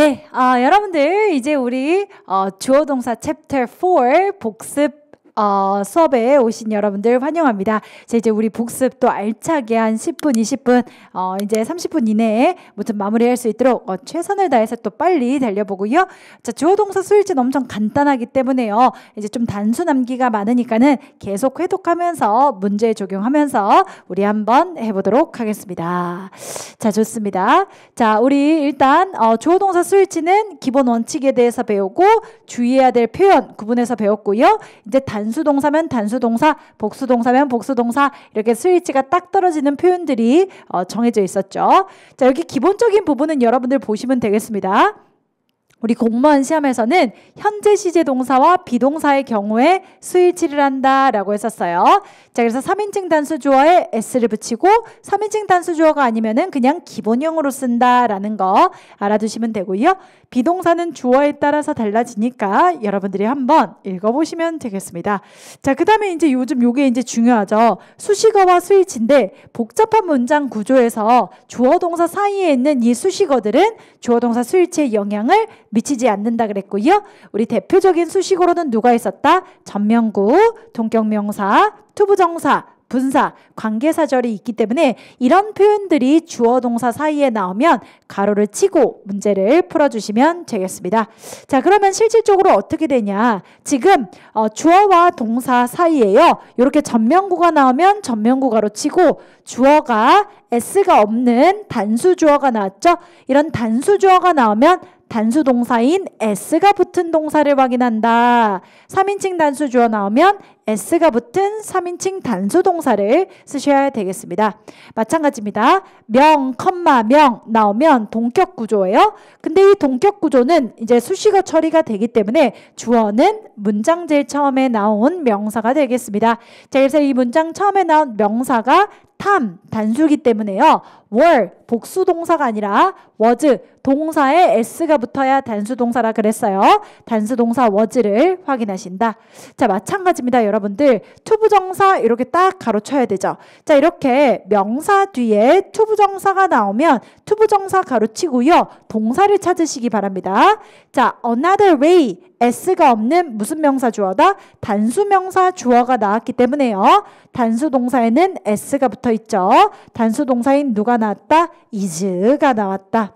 네, 아, 여러분들 이제 우리 어, 주어 동사 챕터 4 복습 어, 수업에 오신 여러분들 환영합니다. 자, 이제 우리 복습 또 알차게 한 10분, 20분, 어, 이제 30분 이내에 무튼 마무리할 수 있도록 어, 최선을 다해서 또 빨리 달려보고요. 자, 주어 동사 수일지는 엄청 간단하기 때문에요. 이제 좀단순암기가 많으니까는 계속 회독하면서 문제 적용하면서 우리 한번 해보도록 하겠습니다. 자, 좋습니다. 자, 우리 일단 어, 주어 동사 수일치는 기본 원칙에 대해서 배우고 주의해야 될 표현 구분해서 배웠고요. 이제 단 단수동사면 단수동사, 복수동사면 복수동사 이렇게 스위치가 딱 떨어지는 표현들이 어, 정해져 있었죠. 자 여기 기본적인 부분은 여러분들 보시면 되겠습니다. 우리 공무원 시험에서는 현재 시제 동사와 비동사의 경우에 수일치를 한다라고 했었어요. 자, 그래서 3인칭 단수 주어에 s를 붙이고 3인칭 단수 주어가 아니면은 그냥 기본형으로 쓴다라는 거 알아두시면 되고요. 비동사는 주어에 따라서 달라지니까 여러분들이 한번 읽어보시면 되겠습니다. 자, 그 다음에 이제 요즘 요게 이제 중요하죠. 수식어와 스위치인데 복잡한 문장 구조에서 주어 동사 사이에 있는 이 수식어들은 주어 동사 스위치의 영향을 미치지 않는다 그랬고요. 우리 대표적인 수식어로는 누가 있었다? 전명구, 동격명사, 투부정사, 분사, 관계사절이 있기 때문에 이런 표현들이 주어 동사 사이에 나오면 가로를 치고 문제를 풀어주시면 되겠습니다. 자, 그러면 실질적으로 어떻게 되냐. 지금 어, 주어와 동사 사이에요. 이렇게 전명구가 나오면 전명구가로 치고 주어가 S가 없는 단수 주어가 나왔죠. 이런 단수 주어가 나오면 단수 동사인 s가 붙은 동사를 확인한다. 3인칭 단수 주어 나오면 s가 붙은 3인칭 단수 동사를 쓰셔야 되겠습니다. 마찬가지입니다. 명, 컴마, 명 나오면 동격 구조예요. 근데 이 동격 구조는 이제 수식어 처리가 되기 때문에 주어는 문장 제일 처음에 나온 명사가 되겠습니다. 자, 그래서 이 문장 처음에 나온 명사가 탐 단수기 때문에요. were 복수 동사가 아니라 was 동사에 s가 붙어야 단수 동사라 그랬어요. 단수 동사 was를 확인하신다. 자, 마찬가지입니다, 여러분. 여러분들 투부정사 이렇게 딱 가로쳐야 되죠. 자 이렇게 명사 뒤에 투부정사가 나오면 투부정사 가로치고요. 동사를 찾으시기 바랍니다. 자 another way s가 없는 무슨 명사 주어다? 단수 명사 주어가 나왔기 때문에요. 단수 동사에는 s가 붙어 있죠. 단수 동사인 누가 나왔다? is가 나왔다.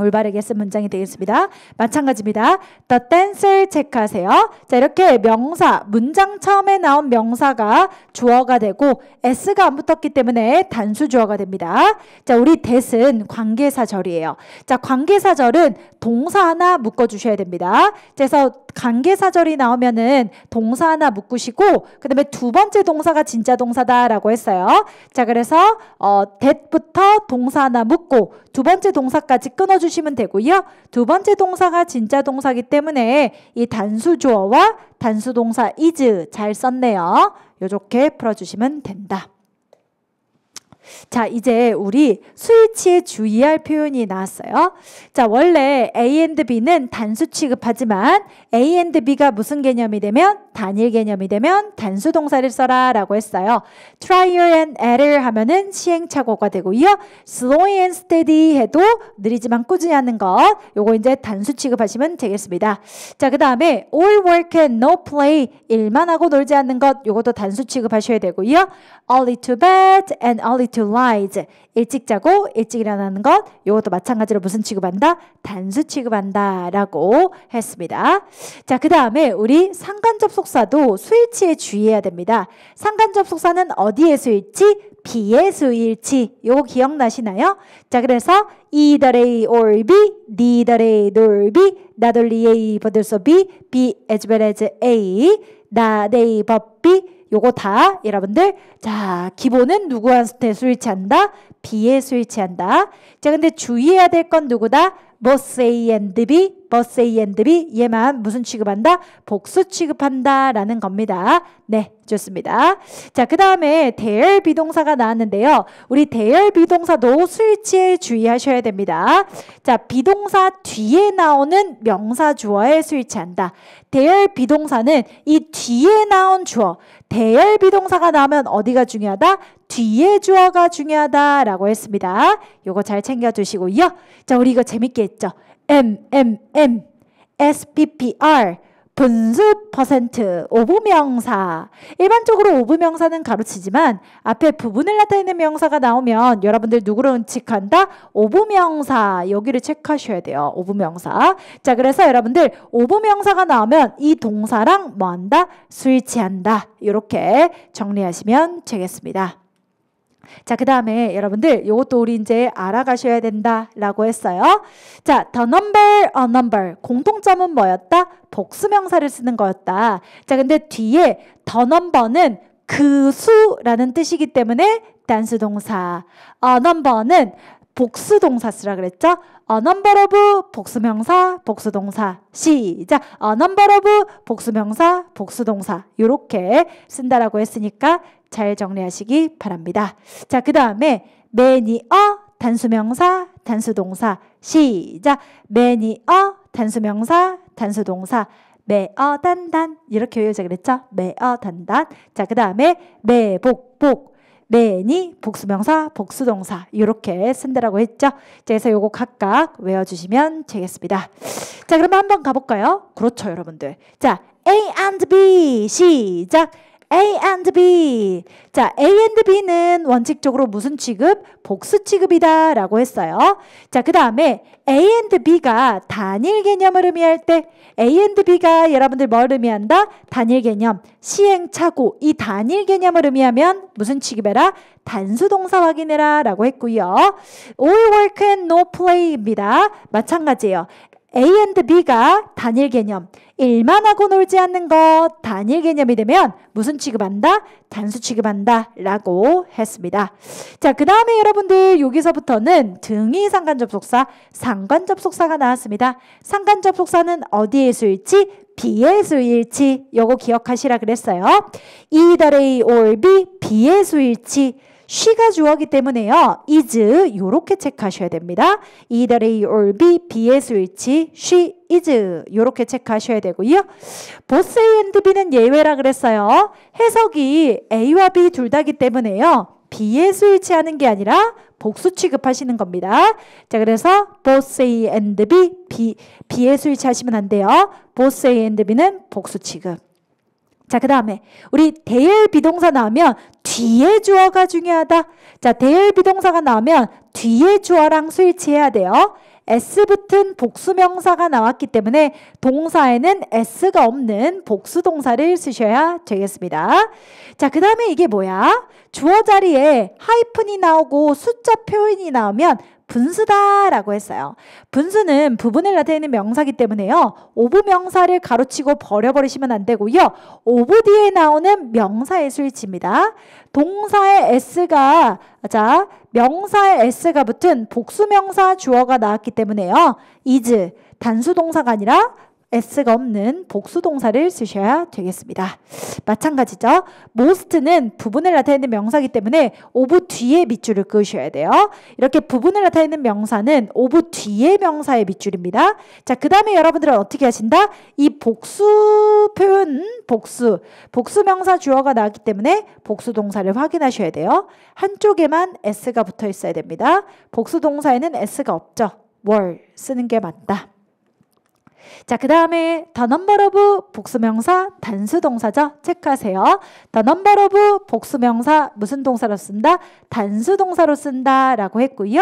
올바르게 쓴 문장이 되겠습니다. 마찬가지입니다. The dance를 체크하세요. 자, 이렇게 명사, 문장 처음에 나온 명사가 주어가 되고 s가 안 붙었기 때문에 단수 주어가 됩니다. 자, 우리 that은 관계사절이에요. 자, 관계사절은 동사 하나 묶어주셔야 됩니다. 그래서 관계사절이 나오면은 동사 하나 묶으시고 그 다음에 두 번째 동사가 진짜 동사다라고 했어요. 자, 그래서 어, that부터 동사 하나 묶고 두 번째 동사까지 끊어주시 주시면 되고요. 두 번째 동사가 진짜 동사기 때문에 이 단수 조어와 단수 동사 is 잘 썼네요. 이렇게 풀어주시면 된다. 자, 이제 우리 스위치에 주의할 표현이 나왔어요. 자, 원래 A and B는 단수 취급하지만 A and B가 무슨 개념이 되면 단일 개념이 되면 단수 동사를 써라라고 했어요. try and error 하면은 시행착오가 되고요. slow and steady 해도 느리지만 꾸준히 하는 것. 요거 이제 단수 취급하시면 되겠습니다. 자, 그다음에 all work and no play 일만 하고 놀지 않는 것 요것도 단수 취급하셔야 되고요. early to bed and early to to l i e 일찍 자고 일찍 일어나는 것. 이것도 마찬가지로 무슨 취급한다? 단수 취급한다. 라고 했습니다. 자, 그 다음에 우리 상간접속사도 수일치에 주의해야 됩니다. 상간접속사는 어디에 수일치? 비의 수일치. 요거 기억나시나요? 자, 그래서 이더레이 올비, 니더레이 놀비, 나돌리에이 버들소비, 비 에즈베레즈 에이, 나데이 법비, 요거 다 여러분들 자 기본은 누구한테 스위치한다? B에 스위치한다. 자 근데 주의해야 될 건 누구다? must A and B, must A and B 얘만 무슨 취급한다? 복수 취급한다 라는 겁니다. 네 좋습니다. 자 그 다음에 대열 비동사가 나왔는데요. 우리 대열 비동사도 스위치에 주의하셔야 됩니다. 자 비동사 뒤에 나오는 명사 주어에 스위치한다. 대열 비동사는 이 뒤에 나온 주어 대열 비동사가 나오면 어디가 중요하다? 뒤에 주어가 중요하다라고 했습니다. 요거 잘 챙겨두시고요. 자, 우리 이거 재밌게 했죠? M, M, M, S, P, P, R 분수 퍼센트, 오브명사 일반적으로 오브명사는가르치지만 앞에 부분을 나타내는 명사가 나오면 여러분들 누구를 인식한다? 오브명사 여기를 체크하셔야 돼요. 오브명사 자, 그래서 여러분들 오브명사가 나오면 이 동사랑 뭐한다? 스위치한다. 이렇게 정리하시면 되겠습니다. 자, 그 다음에 여러분들 이것도 우리 이제 알아가셔야 된다라고 했어요. 자, the number, a number. 공통점은 뭐였다? 복수명사를 쓰는 거였다. 자, 근데 뒤에 the number는 그 수라는 뜻이기 때문에 단수동사, a number는 복수동사 쓰라 그랬죠? A 어, number of 복수명사, 복수동사 시작! A 어, number of 복수명사, 복수동사 이렇게 쓴다라고 했으니까 잘 정리하시기 바랍니다. 자, 그 다음에 many a 단수명사, 단수동사 시작! many a 단수명사, 단수동사 매어 단단 이렇게 외우자 그랬죠? 매어 단단 자, 그 다음에 매복복 매니 복수명사 복수동사 이렇게 쓴다라고 했죠. 그래서 요거 각각 외워주시면 되겠습니다. 자 그럼 한번 가볼까요? 그렇죠 여러분들. 자 A and B 시작. A and B. 자, A and B는 원칙적으로 무슨 취급? 복수 취급이다 라고 했어요. 자, 그 다음에 A and B가 단일 개념을 의미할 때 A and B가 여러분들 뭘 의미한다? 단일 개념, 시행착오. 이 단일 개념을 의미하면 무슨 취급해라? 단수 동사 확인해라 라고 했고요. All work and no play입니다. 마찬가지예요. A and B가 단일 개념, 일만 하고 놀지 않는 것 단일 개념이 되면 무슨 취급한다? 단수 취급한다 라고 했습니다. 자, 그 다음에 여러분들 여기서부터는 등이 상관접속사, 상관접속사가 나왔습니다. 상관접속사는 어디에 수일지? b 에 수일지 요거 기억하시라 그랬어요. either A or B, B의 수일지 she가 주어기 때문에요. is 요렇게 체크하셔야 됩니다. either A or B, B의 스위치, she is 요렇게 체크하셔야 되고요. both A and B는 예외라 그랬어요. 해석이 A와 B 둘 다기 때문에요. B에 스위치하는 게 아니라 복수 취급하시는 겁니다. 자, 그래서 both A and B, B B에 스위치하시면 안 돼요. both A and B는 복수 취급. 자, 그 다음에 우리 대열 비동사 나오면 뒤에 주어가 중요하다. 자, 대열 비동사가 나오면 뒤에 주어랑 스위치해야 돼요. S 붙은 복수명사가 나왔기 때문에 동사에는 S가 없는 복수동사를 쓰셔야 되겠습니다. 자, 그 다음에 이게 뭐야? 주어 자리에 하이픈이 나오고 숫자 표현이 나오면 분수다라고 했어요. 분수는 부분을 나타내는 명사기 때문에요. 오부 명사를 가로치고 버려버리시면 안 되고요. 오부 뒤에 나오는 명사의 스위치입니다 동사의 s가 자 명사의 s가 붙은 복수명사 주어가 나왔기 때문에요. is 단수 동사가 아니라 s가 없는 복수 동사를 쓰셔야 되겠습니다. 마찬가지죠. most는 부분을 나타내는 명사기 이 때문에 오브 뒤에 밑줄을 그으셔야 돼요. 이렇게 부분을 나타내는 명사는 오브 뒤에 명사의 밑줄입니다. 자, 그 다음에 여러분들은 어떻게 하신다? 이 복수 표현, 복수, 복수 명사 주어가 나왔기 때문에 복수 동사를 확인하셔야 돼요. 한쪽에만 s가 붙어 있어야 됩니다. 복수 동사에는 s가 없죠. 월 쓰는 게 맞다. 자, 그 다음에 the number of 복수명사 단수동사죠. 체크하세요. the number of 복수명사 무슨 동사로 쓴다? 단수동사로 쓴다 라고 했고요.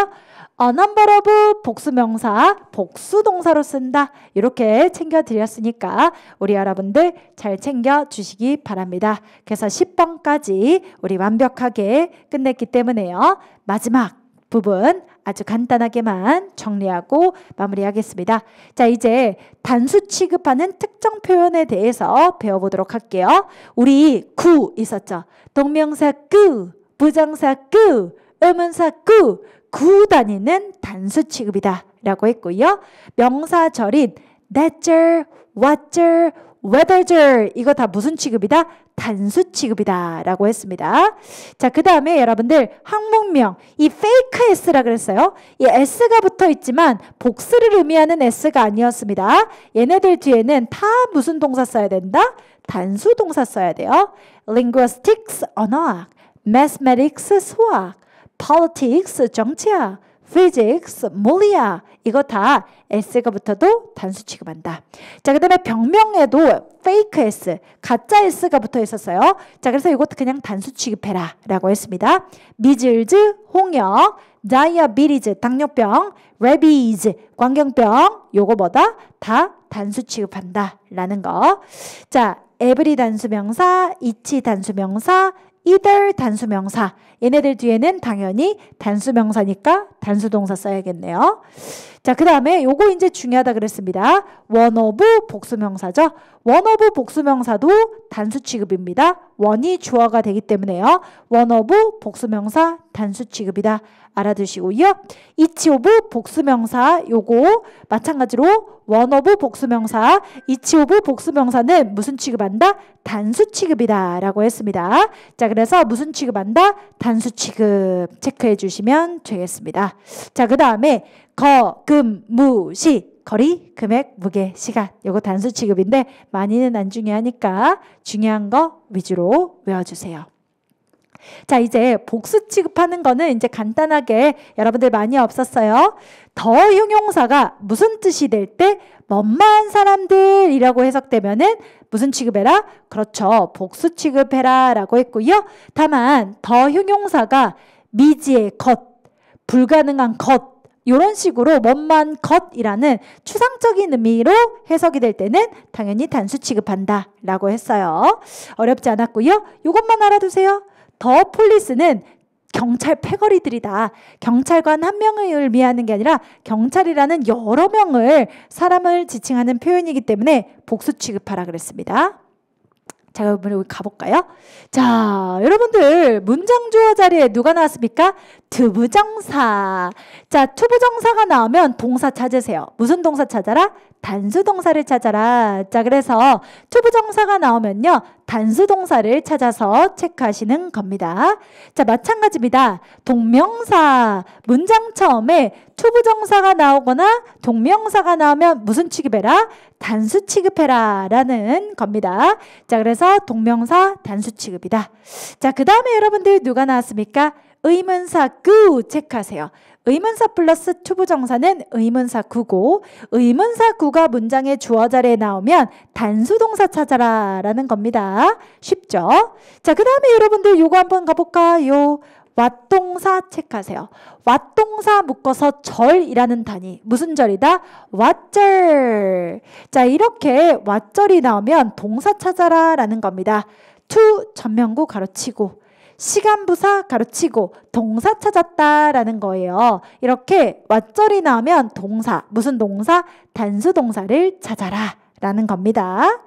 a number of 복수명사 복수동사로 쓴다. 이렇게 챙겨드렸으니까 우리 여러분들 잘 챙겨주시기 바랍니다. 그래서 10번까지 우리 완벽하게 끝냈기 때문에요. 마지막 부분 아주 간단하게만 정리하고 마무리하겠습니다. 자, 이제 단수 취급하는 특정 표현에 대해서 배워보도록 할게요. 우리 구 있었죠? 동명사 구, 부정사 구, 의문사 구, 구 다니는 단수 취급이다 라고 했고요. 명사 절인 thatcher, whatcher, 외달절 이거 다 무슨 취급이다? 단수 취급이다라고 했습니다. 자, 그다음에 여러분들 항목명 이 페이크 S라 그랬어요. 이 S가 붙어 있지만 복수를 의미하는 S가 아니었습니다. 얘네들 뒤에는 다 무슨 동사 써야 된다? 단수 동사 써야 돼요. linguistics 언어학, mathematics 수학, politics 정치학 physics, 몰리아 이거 다 s가 붙어도 단수 취급한다. 자, 그 다음에 병명에도 fake s, 가짜 s가 붙어 있었어요. 자, 그래서 이것도 그냥 단수 취급해라 라고 했습니다. 미즐즈, 홍역, 다이아비리즈, 당뇨병, 레비즈, 광경병 요거 뭐다? 다 단수 취급한다 라는 거. 자, 에브리 단수명사, 이치 단수명사, either 단수명사. 얘네들 뒤에는 당연히 단수명사니까 단수동사 써야겠네요. 자, 그 다음에 요거 이제 중요하다 그랬습니다. one of 복수명사죠. one of 복수명사도 단수 취급입니다. one이 주어가 되기 때문에요. one of 복수명사 단수 취급이다. 알아두시고요. 이치오브 복수명사 요거 마찬가지로 원오브 복수명사 이치오브 복수명사는 무슨 취급한다? 단수 취급이다 라고 했습니다. 자 그래서 무슨 취급한다? 단수 취급 체크해 주시면 되겠습니다. 자 그 다음에 거, 금, 무, 시 거리, 금액, 무게, 시간 요거 단수 취급인데 많이는 안 중요하니까 중요한 거 위주로 외워주세요. 자, 이제 복수 취급하는 거는 이제 간단하게 여러분들 많이 없었어요. 더 형용사가 무슨 뜻이 될때 먼만 사람들이라고 해석되면은 무슨 취급해라? 그렇죠. 복수 취급해라 라고 했고요. 다만 더 형용사가 미지의 것, 불가능한 것 이런 식으로 먼만 것이라는 추상적인 의미로 해석이 될 때는 당연히 단수 취급한다 라고 했어요. 어렵지 않았고요. 이것만 알아두세요. 더 폴리스는 경찰 패거리들이다. 경찰관 한 명을 미하는게 아니라 경찰이라는 여러 명을 사람을 지칭하는 표현이기 때문에 복수 취급하라 그랬습니다. 자, 여러분 우리 가볼까요? 자, 여러분들 문장조어 자리에 누가 나왔습니까? 투부정사. 자, 투부정사가 나오면 동사 찾으세요. 무슨 동사 찾아라? 단수동사를 찾아라. 자, 그래서 투부정사가 나오면요. 단수동사를 찾아서 체크하시는 겁니다. 자, 마찬가지입니다. 동명사. 문장 처음에 초부정사가 나오거나 동명사가 나오면 무슨 취급해라? 단수 취급해라 라는 겁니다. 자 그래서 동명사 단수 취급이다. 자그 다음에 여러분들 누가 나왔습니까? 의문사 구 체크하세요. 의문사 플러스 초부정사는 의문사 구고 의문사 구가 문장의 주어 자리에 나오면 단수동사 찾아라 라는 겁니다. 쉽죠? 자, 그 다음에 여러분들 요거 한번 가볼까요? 왓동사 체크하세요. 왓동사 묶어서 절이라는 단위. 무슨 절이다? 왓절. 자, 이렇게 왓절이 나오면 동사 찾아라 라는 겁니다. 투전명구 가로치고 시간부사 가로치고 동사 찾았다라는 거예요. 이렇게 왓절이 나오면 동사, 무슨 동사? 단수 동사를 찾아라 라는 겁니다.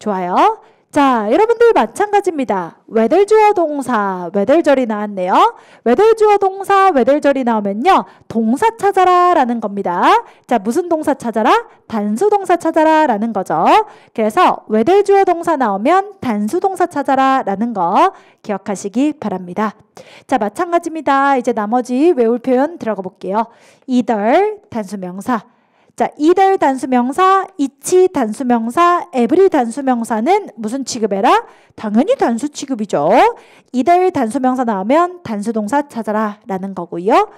좋아요. 자, 여러분들 마찬가지입니다. 외들 주어 동사, 외들절이 나왔네요. 외들 주어 동사, 외들절이 나오면요. 동사 찾아라 라는 겁니다. 자, 무슨 동사 찾아라? 단수 동사 찾아라 라는 거죠. 그래서 외들 주어 동사 나오면 단수 동사 찾아라 라는 거 기억하시기 바랍니다. 자, 마찬가지입니다. 이제 나머지 외울 표현 들어가 볼게요. 이들 단수 명사. 자, 이들 단수명사, 이치 단수명사, 에브리 단수명사는 무슨 취급해라? 당연히 단수 취급이죠. 이들 단수명사 나오면 단수동사 찾아라 라는 거고요.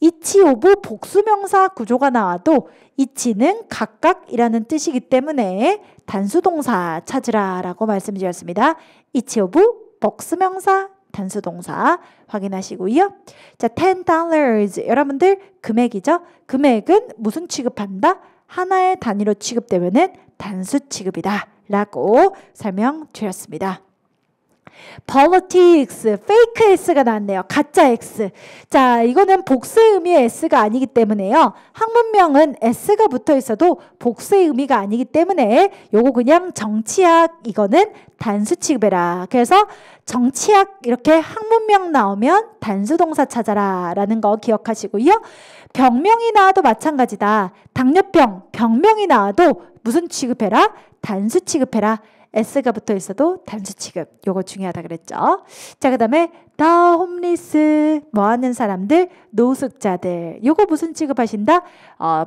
이치 오브 복수명사 구조가 나와도 이치는 각각이라는 뜻이기 때문에 단수동사 찾으라 라고 말씀드렸습니다. 이치 오브 복수명사 단수동사 확인하시고요. 자, ten dollars. 여러분들 금액이죠. 금액은 무슨 취급한다? 하나의 단위로 취급되면은 단수 취급이다. 라고 설명드렸습니다. politics, fake s가 나왔네요. 가짜 x. 자, 이거는 복수의 의미의 s가 아니기 때문에요. 학문명은 s가 붙어 있어도 복수의 의미가 아니기 때문에 요거 그냥 정치학 이거는 단수 취급해라. 그래서 정치학 이렇게 학문명 나오면 단수 동사 찾아라 라는 거 기억하시고요. 병명이 나와도 마찬가지다. 당뇨병, 병명이 나와도 무슨 취급해라? 단수 취급해라. s가 붙어 있어도 단수 취급. 요거 중요하다 그랬죠. 자, 그다음에 다 홈리스 뭐 하는 사람들, 노숙자들. 요거 무슨 취급하신다? 어,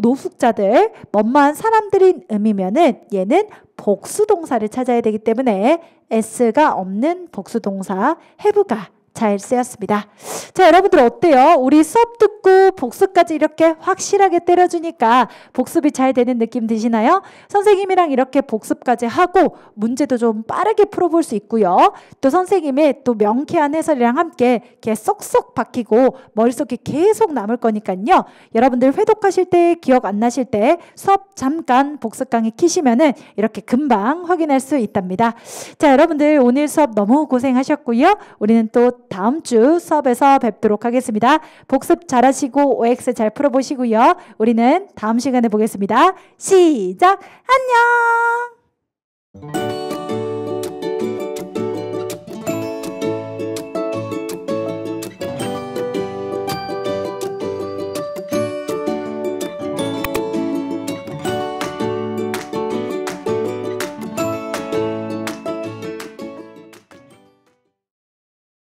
노숙자들, 먼만 사람들인 음이면은 얘는 복수동사를 찾아야 되기 때문에 s가 없는 복수동사 h a 가잘 쓰였습니다. 자, 여러분들 어때요? 우리 수업 듣고 복습까지 이렇게 확실하게 때려주니까 복습이 잘 되는 느낌 드시나요? 선생님이랑 이렇게 복습까지 하고 문제도 좀 빠르게 풀어볼 수 있고요. 또 선생님의 또 명쾌한 해설이랑 함께 이렇게 쏙쏙 박히고 머릿속에 계속 남을 거니까요. 여러분들 회독하실 때 기억 안 나실 때 수업 잠깐 복습 강의 키시면은 이렇게 금방 확인할 수 있답니다. 자, 여러분들 오늘 수업 너무 고생하셨고요. 우리는 또 다음 주 수업에서 뵙도록 하겠습니다. 복습 잘하시고 OX 잘 풀어보시고요. 우리는 다음 시간에 보겠습니다. 시작! 안녕!